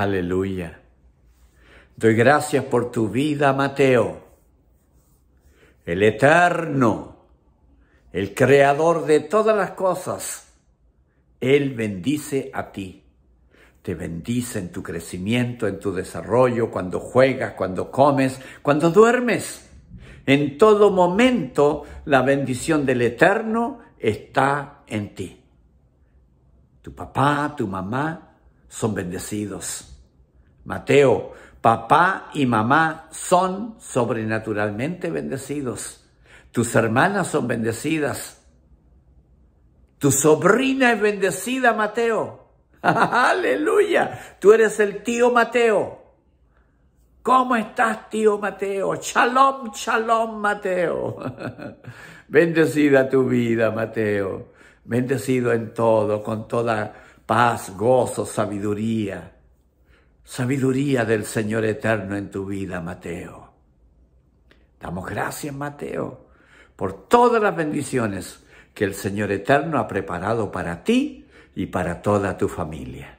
Aleluya. Doy gracias por tu vida, Mateo. El eterno, el creador de todas las cosas, Él bendice a ti. Te bendice en tu crecimiento, en tu desarrollo, cuando juegas, cuando comes, cuando duermes. En todo momento la bendición del eterno está en ti. Tu papá, tu mamá son bendecidos Mateo, papá y mamá son sobrenaturalmente bendecidos. Tus hermanas son bendecidas. Tu sobrina es bendecida, Mateo. Aleluya. Tú eres el tío Mateo. ¿Cómo estás, tío Mateo? Shalom, shalom, Mateo. Bendecida tu vida, Mateo. Bendecido en todo, con toda paz, gozo, sabiduría sabiduría del Señor eterno en tu vida, Mateo. Damos gracias, Mateo, por todas las bendiciones que el Señor eterno ha preparado para ti y para toda tu familia.